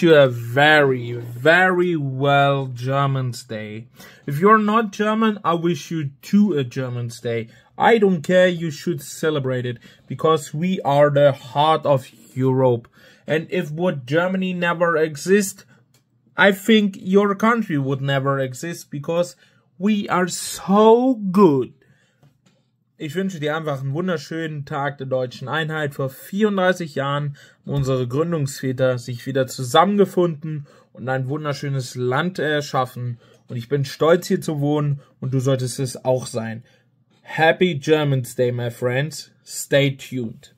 to a very, very well Germans day. If you're not German, I wish you to a German day. I don't care, you should celebrate it because we are the heart of Europe. And if would Germany never exist, I think your country would never exist because we are so good Ich wünsche dir einfach einen wunderschönen Tag der deutschen Einheit. Vor 34 Jahren haben unsere Gründungsväter sich wieder zusammengefunden und ein wunderschönes Land erschaffen. Und ich bin stolz hier zu wohnen und du solltest es auch sein. Happy Germans Day, my friends. Stay tuned.